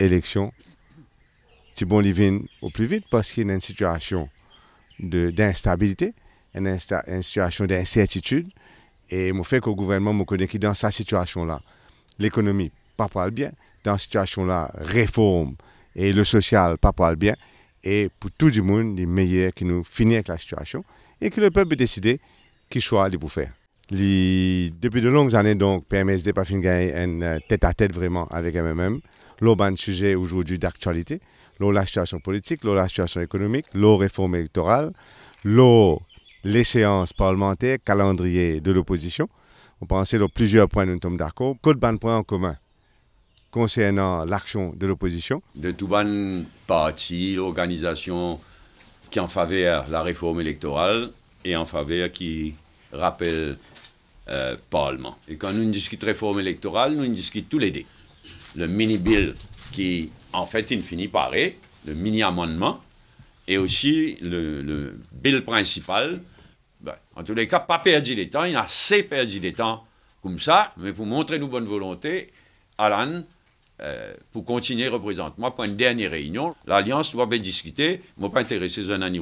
élection, si bon Livin au plus vite parce qu'il y a une situation d'instabilité, une, situation d'incertitude. Et je fait que le gouvernement me connaît qui dans sa situation-là, l'économie, pas pas bien. Dans cette situation-là, réforme et le social, pas pas bien. Et pour tout le monde, les meilleur qui nous finit avec la situation et que le peuple décide qui soit le pour faire. depuis de longues années, donc, PMSD pas fini un tête-à-tête euh, vraiment avec MMM. Le sujet aujourd'hui d'actualité, la situation politique, la situation économique, la réforme électorale, l'échéance parlementaire, calendrier de l'opposition. On pensait que plusieurs points nous tombe d'accord. Quel ban point en commun concernant l'action de l'opposition De tout ban parti, l'organisation qui en faveur la réforme électorale et en faveur qui rappelle le euh, Parlement. Et quand nous discutons réforme électorale, nous discutons tous les deux le mini-bill qui, en fait, il ne finit pas le mini-amendement, et aussi le, bill principal. Ben, en tous les cas, pas perdu les temps, il a assez perdu des temps comme ça, mais pour montrer nos bonnes volontés, Alan, euh, pour continuer représente. Moi, pour une dernière réunion, l'Alliance doit bien discuter. Moi, pas intéressé, un Annie